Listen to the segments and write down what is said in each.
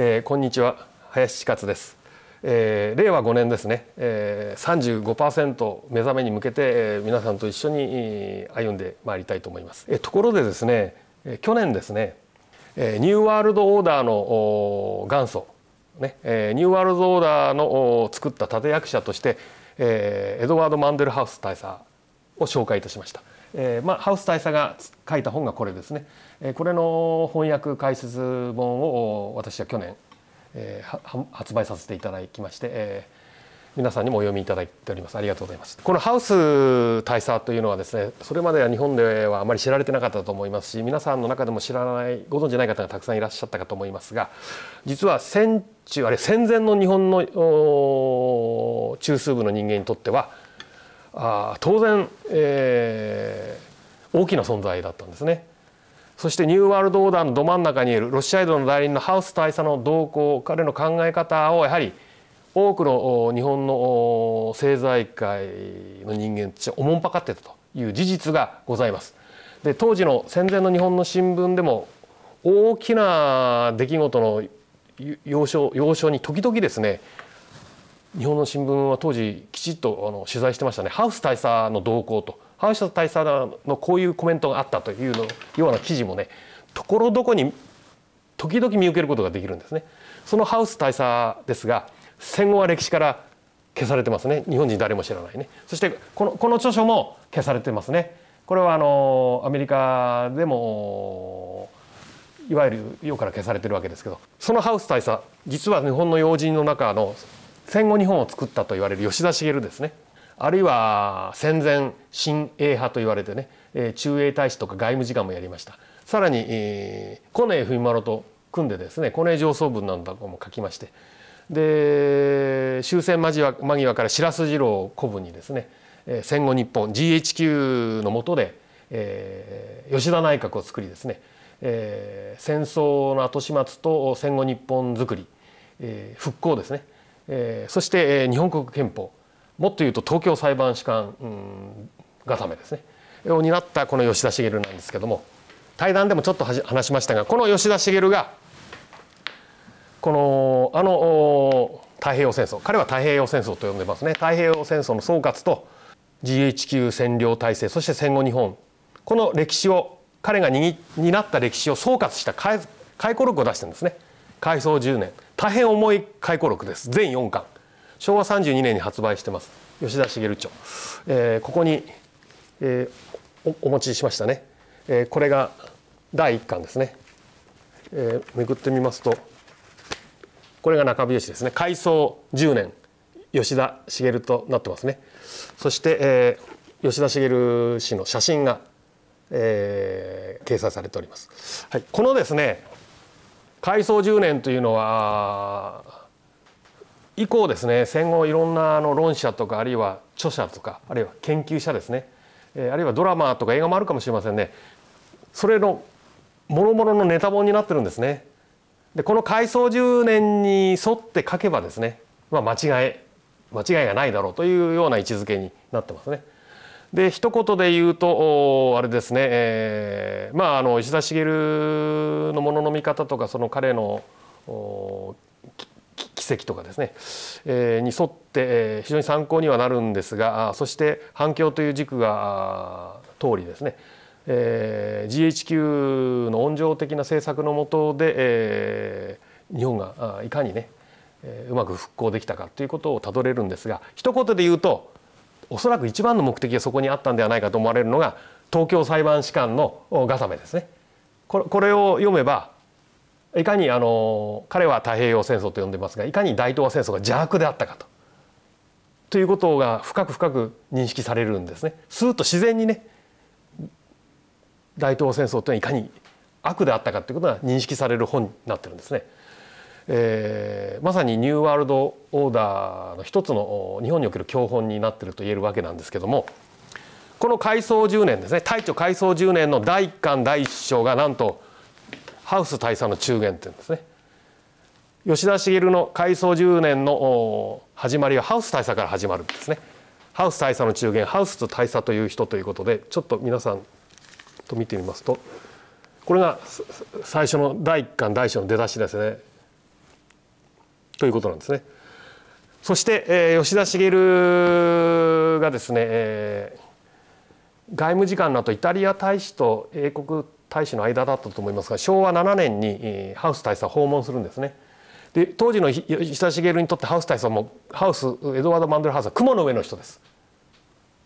えー、こんにちは林勝です、えー、令和5年ですね、えー、35%目覚めに向けて、えー、皆さんと一緒に歩んでまいりたいと思います、えー、ところでですね、えー、去年ですね、えー、ニューワールドオーダーの元祖ね、えー、ニューワールドオーダーの作った立役者として、えー、エドワード・マンデルハウス大佐を紹介いたしました。えー、まあ、ハウス大佐が書いた本がこれですね、えー、これの翻訳解説本を私は去年、えー、発売させていただきまして、えー、皆さんにもお読みいただいておりますありがとうございますこのハウス大佐というのはですねそれまでは日本ではあまり知られてなかったと思いますし皆さんの中でも知らないご存じない方がたくさんいらっしゃったかと思いますが実は戦中あれ戦前の日本の中枢部の人間にとってはあ当然、えー、大きな存在だったんですね。そしてニューワールドオーダーのど真ん中にいるロシアイドの代理人のハウス大佐の動向彼の考え方をやはり多くの日本の政財界の人間たちはおもんぱかってたという事実がございます。で当時の戦前の日本の新聞でも大きな出来事の要所要所に時々ですね日本の新聞は当時きちっとあの取材してましたねハウス大佐の動向とハウス大佐のこういうコメントがあったというのような記事もねところどこに時々見受けることができるんですね。そのハウス大佐ですが戦後は歴史から消されてますね日本人誰も知らないねそしてこのこの著書も消されてますねこれはあのアメリカでもいわゆる世から消されてるわけですけどそのハウス大佐実は日本の要人の中の戦後日本を作ったと言われる吉田茂ですねあるいは戦前新英派と言われてね、え中英大使とか外務次官もやりましたさらに、えー、近衛文丸と組んでですね近衛上層文なんかも書きましてで終戦間際間際から白洲次郎古文にですね戦後日本 GHQ の下で、えー、吉田内閣を作りですね、えー、戦争の後始末と戦後日本づくり、えー、復興ですねえー、そして、えー、日本国憲法もっと言うと東京裁判士官、うん、固めですねを担ったこの吉田茂なんですけども対談でもちょっと話しましたがこの吉田茂がこのあの太平洋戦争彼は太平洋戦争と呼んでますね太平洋戦争の総括と GHQ 占領体制そして戦後日本この歴史を彼が担った歴史を総括した回顧録を出してるんですね。回想10年大変重い回顧録です全4巻昭和32年に発売してます吉田茂著、えー、ここに、えー、おお持ちしましたね、えー、これが第1巻ですね、えー、めくってみますとこれが中日吉ですね改装10年吉田茂となってますねそして、えー、吉田茂氏の写真が、えー、掲載されております、はい、このですね改装10年というのは以降ですね戦後いろんなあの論者とかあるいは著者とかあるいは研究者ですね、えあるいはドラマとか映画もあるかもしれませんねそれのもろもろのネタ本になってるんですね。でこの改装10年に沿って書けばですね、まあ、間違い間違いがないだろうというような位置づけになってますね。で一言で言うとあれですね、えー、まああの石田茂のものの見方とかその彼の奇跡とかですね、えー、に沿って、えー、非常に参考にはなるんですがそして反響という軸が通りですね、えー、GHQ の温情的な政策のもとで、えー、日本がいかにねうまく復興できたかということをたどれるんですが一言で言うとおそらく一番の目的がそこにあったんではないかと思われるのが東京裁判士官のガサメですねこれこれを読めばいかにあの彼は太平洋戦争と呼んでますがいかに大東亜戦争が邪悪であったかとということが深く深く認識されるんですね。すーと自然にね大東亜戦争というのはいかに悪であったかということが認識される本になってるんですね。えー、まさにニューワールドオーダーの一つの日本における教本になっていると言えるわけなんですけどもこの改装10年ですね大著改装10年の第1巻第1章がなんとハウス大佐の中元って言うんですね吉田茂の改装10年の始まりはハウス大佐から始まるんですねハウス大佐の中元ハウス大佐という人ということでちょっと皆さんと見てみますとこれが最初の第1巻第1章の出だしですねということなんですね。そして、えー、吉田茂がですね、えー、外務次官の後イタリア大使と英国大使の間だったと思いますが昭和7年に、えー、ハウス大佐訪問するんですね。で当時の吉田茂にとってハウス大佐もハウスエドワード・マンデルハウスは雲の上の人です。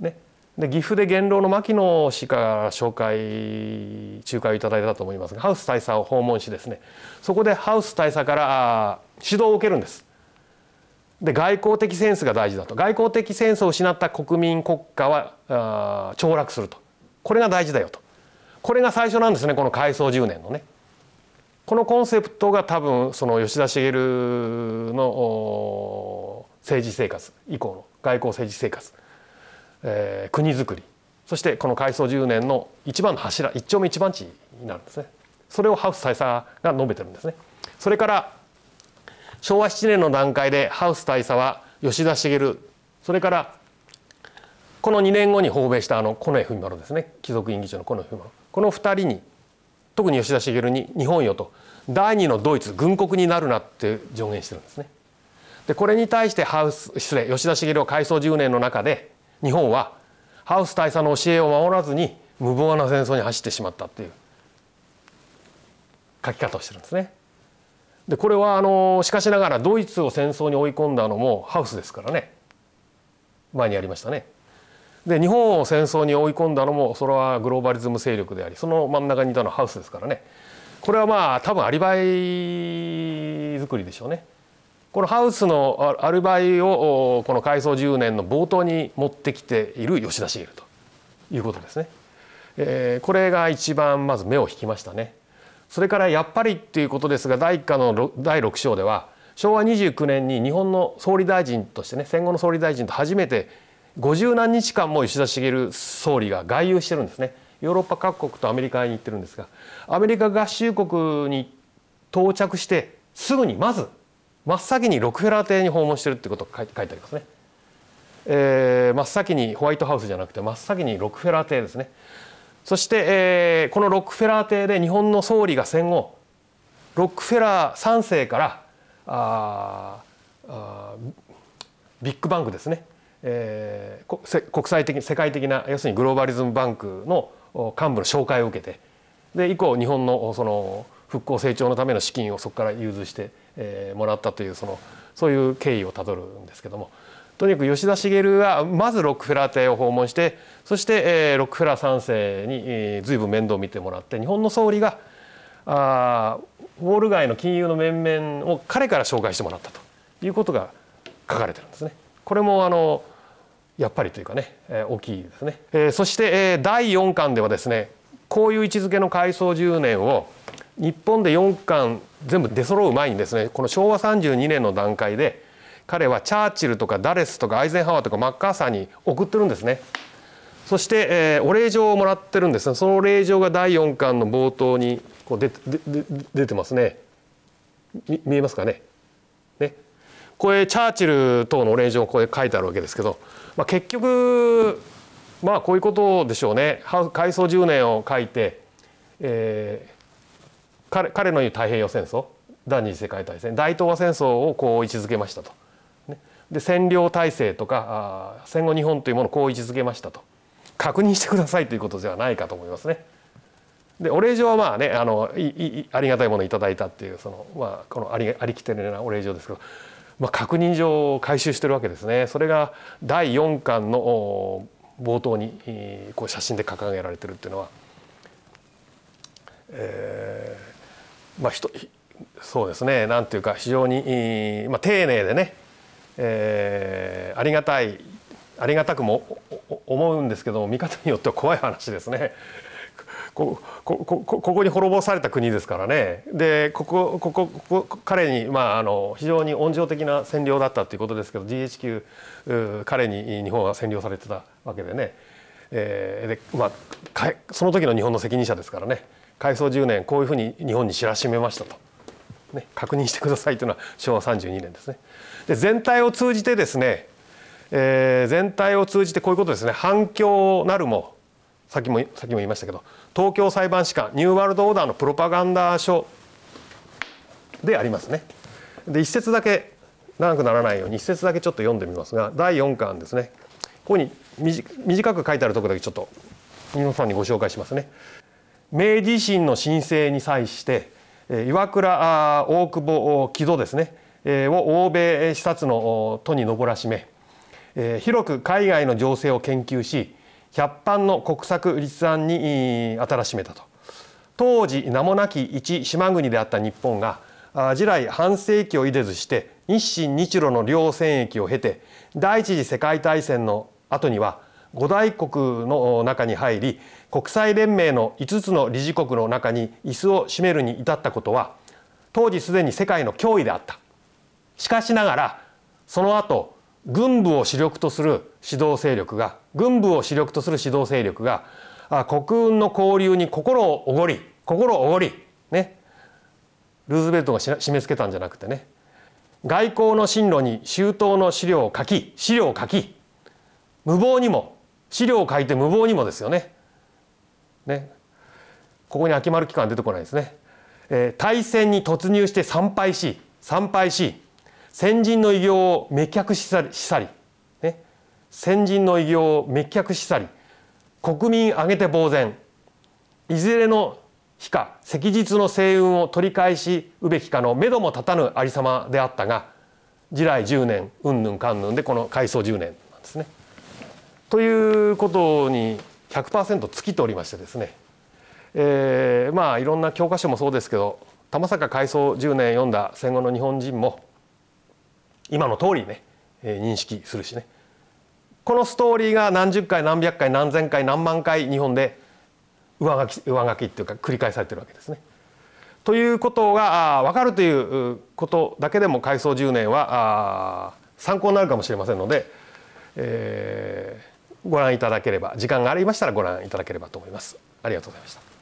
ね、で岐阜で元老の牧野氏から紹介仲介をいただいたと思いますがハウス大佐を訪問しですねそこでハウス大佐からあ指導を受けるんですで外交的センスが大事だと外交的センスを失った国民国家は凋落するとこれが大事だよとこれが最初なんですねこの改装10年のねこのコンセプトが多分その吉田茂の政治生活以降の外交政治生活、えー、国づくりそしてこの改装10年の一番の柱一丁目一番地になるんですねそれをハウス大佐が述べてるんですねそれから昭和7年の段階でハウス大佐は吉田茂それからこの2年後に訪米したあの近衛文丸ですね貴族院議長の近衛文丸この2人に特に吉田茂に「日本よ」と第二のドイツ軍国になるなって上言してるんですね。でこれに対してハウス失礼吉田茂は改装10年の中で日本はハウス大佐の教えを守らずに無謀な戦争に走ってしまったっていう書き方をしてるんですね。でこれはあのしかしながらドイツを戦争に追い込んだのもハウスですからね前にやりましたね。で日本を戦争に追い込んだのもそれはグローバリズム勢力でありその真ん中にいたのはハウスですからねこれはまあ多分アリバイ作りでしょうね。このハウスのアリバイをこの改装10年の冒頭に持ってきている吉田茂ということですね。えこれが一番まず目を引きましたね。それからやっぱりっていうことですが第1課の第6章では昭和29年に日本の総理大臣としてね戦後の総理大臣と初めて50何日間も吉田茂総理が外遊してるんですねヨーロッパ各国とアメリカに行ってるんですがアメリカ合衆国に到着してすぐにまず真っ先にロックフェラー邸に訪問してるってことが書いてありますね、えー、真っ先にホワイトハウスじゃなくて真っ先にロックフェラー邸ですねそして、えー、このロックフェラー邸で日本の総理が戦後ロックフェラー3世からああビッグバンクですね、えー、国際的世界的な要するにグローバリズムバンクの幹部の紹介を受けてで以降日本のその復興成長のための資金をそこから融通して、えー、もらったというそのそういう経緯をたどるんですけども。とにかく吉田茂はまずロックフェラー邸を訪問してそして、えー、ロックフェラー3世に、えー、随分面倒を見てもらって日本の総理があウォール街の金融の面々を彼から紹介してもらったということが書かれてるんですね。これもあのやっぱりというかね、えー、大きいですね、えー、そして、えー、第4巻ではですねこういう位置づけの改装10年を日本で4巻全部出揃う前にですねこの昭和32年の段階で彼はチャーチルとかダレスとかアイゼンハワーとかマッカーサーに送ってるんですね。そして、えー、お礼状をもらってるんですその礼状が第4巻の冒頭にこう出出てますね見えますかねねこれチャーチル等のお礼状これ書いてあるわけですけど、まあ、結局まあこういうことでしょうね回想10年を書いて、えー、彼彼の言う太平洋戦争第二次世界大戦大東亜戦争をこう位置づけましたと。で占領体制とか戦後日本というものをこう位置づけましたと確認してくださいということではないかと思いますね。でお礼状はまあねあのありがたいものをいただいたっていうその、まあ、このありありきてるなお礼状ですけど、まあ、確認状を回収してるわけですねそれが第4巻の冒頭にこう写真で掲げられてるっていうのは、えー、まあひとそうですねなんていうか非常に、まあ、丁寧でねえー、ありがたいありがたくも思うんですけども見方によっては怖い話ですね。ここここに滅ぼされた国ですからねでここここここ彼に、まあ、あの非常に温情的な占領だったということですけど GHQ 彼に日本は占領されてたわけでね、えーでまあ、その時の日本の責任者ですからね改装10年こういうふうに日本に知らしめましたと。ね、確認してくださいというのは昭和32年ですね。で全体を通じてですね、えー、全体を通じてこういうことですね反響なるもさっきもさっきも言いましたけど東京裁判士官ニューワールドオーダーのプロパガンダ書でありますね。で一節だけ長くならないように一節だけちょっと読んでみますが第4巻ですねここに短く書いてあるとこだけちょっと皆さんにご紹介しますね。明治維新の申請に際して岩倉大久保木戸ですねを欧米視察の都に上らしめ広く海外の情勢を研究し百般の国策立案に新しめたと当時名もなき一島国であった日本が次来半世紀をいでずして日清日露の両戦役を経て第一次世界大戦の後には5大国の中に入り国際連盟の5つの理事国の中に椅子を占めるに至ったことは当時すでに世界の脅威であったしかしながらその後軍部を主力とする指導勢力が軍部を主力とする指導勢力が国運の交流に心をおごり心をおごりねルーズベルトが締め付けたんじゃなくてね外交の進路に周到の資料を書き資料を書き無謀にも資料を書いて無謀にもですよね。ねここに秋丸期間出てこないですね。えー、大戦に突入して参拝し参拝し先人の偉業を滅却し去りし去り、ね、先人の偉業を滅却し去り国民挙げて呆然いずれの日か昔日の星雲を取り返しうべきかの目処も立たぬ有様であったが次来10年うんぬんかんぬんでこの回想10年なんですね。ということに100%尽きておりましてですね、えー、まあいろんな教科書もそうですけど玉坂海藻10年読んだ戦後の日本人も今の通りね認識するしねこのストーリーが何十回何百回何千回何万回日本で上書き上書きっていうか繰り返されてるわけですね。ということが分かるということだけでも改装10年は参考になるかもしれませんので、えー、ご覧いただければ時間がありましたらご覧いただければと思いますありがとうございました